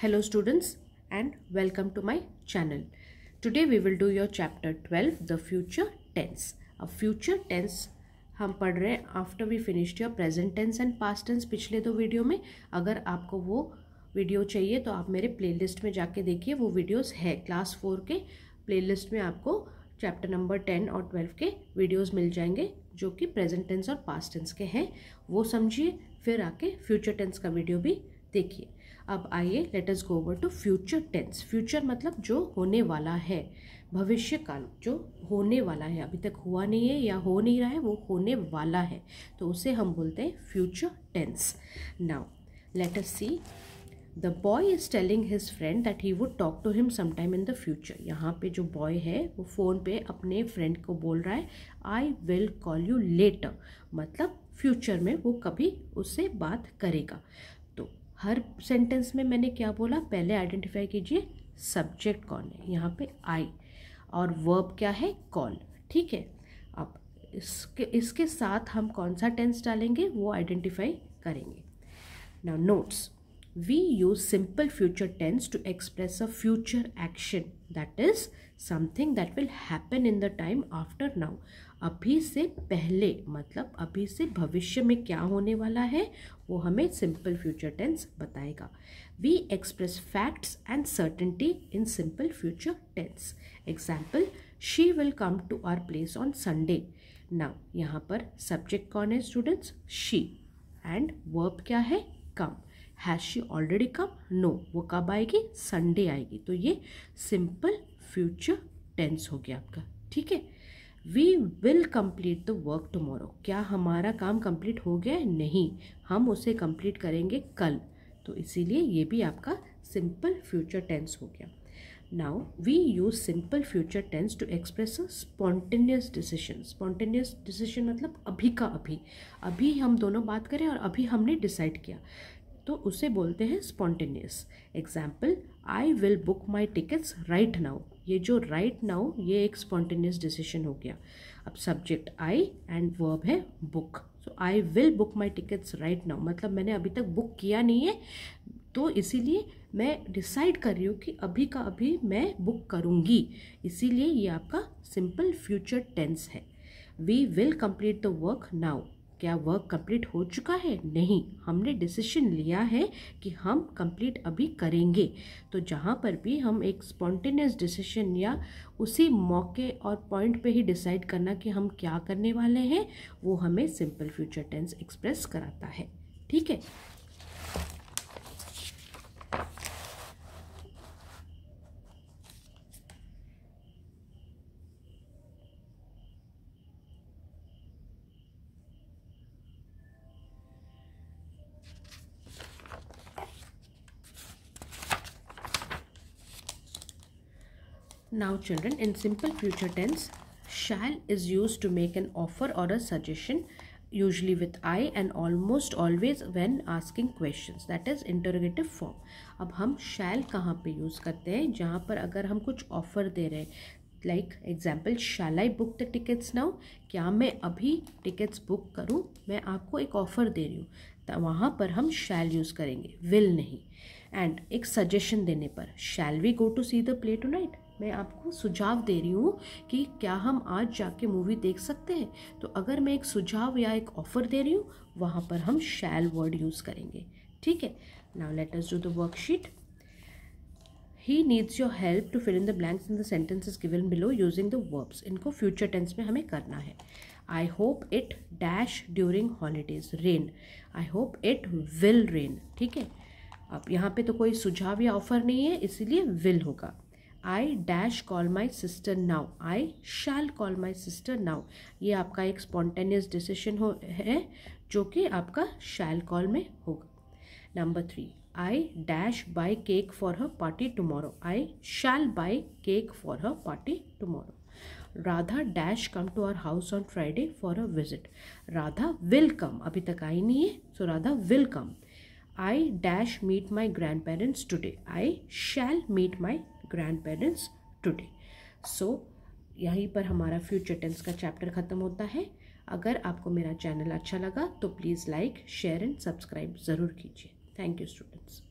Hello students and welcome to my channel. Today we will do your chapter 12 the future tense. A future tense हम पढ़ रहे हैं after we finished your present tense and past tense पिछले दो video में अगर आपको वो वीडियो चाहिए तो आप मेरे प्लेलिस्ट में जाके देखिए वो वीडियोस है क्लास फोर के प्लेलिस्ट में आपको चैप्टर नंबर टेन और ट्वेल्व के वीडियोस मिल जाएंगे जो कि प्रेजेंट टेंस और पास्ट टेंस के हैं वो समझिए फिर आके फ्यूचर टेंस का वीडियो भी देखिए अब आइए let us go over to future tense future मतलब जो होने वाला है भविष्य काल जो होने वाला है अभी तक हुआ नहीं है या हो नहीं रहा है वो होने वाला है तो उसे हम बोलते हैं future tense now let us see the boy is telling his friend that he would talk to him sometime in the future यहाँ पे जो बॉय है वो फ़ोन पे अपने फ्रेंड को बोल रहा है I will call you later मतलब फ्यूचर में वो कभी उससे बात करेगा हर सेंटेंस में मैंने क्या बोला पहले आइडेंटिफाई कीजिए सब्जेक्ट कौन है यहाँ पे आई और वर्ब क्या है कॉल ठीक है अब इसके इसके साथ हम कौन सा टेंस डालेंगे वो आइडेंटिफाई करेंगे now notes we use simple future tense to express a future action that is something that will happen in the time after now अभी से पहले मतलब अभी से भविष्य में क्या होने वाला है वो हमें सिंपल फ्यूचर टेंस बताएगा we express facts and certainty in simple future tense example she will come to our place on Sunday now यहाँ पर सब्जेक्ट कौन है स्टूडेंट्स शी एंड वर्ब क्या है come has she already come no वो कब आएगी संडे आएगी तो ये सिंपल फ्यूचर टेंस हो गया आपका ठीक है we will complete the work tomorrow क्या हमारा काम कम्प्लीट हो गया है नहीं हम उसे कम्प्लीट करेंगे कल तो इसीलिए ये भी आपका सिंपल फ्यूचर टेंस हो गया now we use simple future tense to express a spontaneous decision spontaneous decision मतलब अभी का अभी अभी हम दोनों बात करें और अभी हमने डिसाइड किया तो उसे बोलते हैं spontaneous example I will book my tickets right now ये जो राइट right नाउ ये एक स्पॉन्टेनियस डिसीजन हो गया अब सब्जेक्ट आई एंड वर्ब है book so I will book my tickets right now मतलब मैंने अभी तक बुक किया नहीं है तो इसीलिए मैं डिसाइड कर रही हूँ कि अभी का अभी मैं बुक करूँगी इसीलिए ये आपका सिंपल फ्यूचर टेंस है we will complete the work now क्या वर्क कंप्लीट हो चुका है नहीं हमने डिसीशन लिया है कि हम कंप्लीट अभी करेंगे तो जहाँ पर भी हम एक स्पॉन्टेनियस डिसीशन या उसी मौके और पॉइंट पे ही डिसाइड करना कि हम क्या करने वाले हैं वो हमें सिंपल फ्यूचर टेंस एक्सप्रेस कराता है ठीक है Now children, in simple future tense, shall is used to make an offer or a suggestion usually with I and almost always when asking questions that is interrogative form अब हम shall कहाँ पे use करते हैं जहाँ पर अगर हम कुछ offer दे रहे हैं like example shall I book the tickets now क्या मैं अभी टिकट्स बुक करूँ मैं आपको एक ऑफ़र दे रही हूँ तो वहाँ पर हम शैल यूज़ करेंगे विल नहीं एंड एक सजेशन देने पर shall we go to see the play tonight मैं आपको सुझाव दे रही हूँ कि क्या हम आज जाके मूवी देख सकते हैं तो अगर मैं एक सुझाव या एक ऑफ़र दे रही हूँ वहाँ पर हम शैल वर्ड यूज़ करेंगे ठीक है now let us do the worksheet he needs your help to fill in the blanks in the sentences given below using the verbs इनको फ्यूचर टेंस में हमें करना है I hope it dash during holidays rain I hope it will rain ठीक है अब यहाँ पे तो कोई सुझाव या ऑफर नहीं है इसीलिए विल होगा I dash call my sister now. I shall call my sister now. ये आपका एक स्पॉन्टेनियस decision हो है जो कि आपका शैल कॉल में होगा number three I dash buy cake for her party tomorrow I shall buy cake for her party tomorrow. Radha dash come to our house on Friday for a visit Radha will come अभी तक आई नहीं है so Radha will come I dash meet my grandparents today I shall meet my grandparents today so यहीं पर हमारा future tense का chapter ख़त्म होता है अगर आपको मेरा चैनल अच्छा लगा तो please like share and subscribe ज़रूर कीजिए थैंक यू स्टूडेंट्स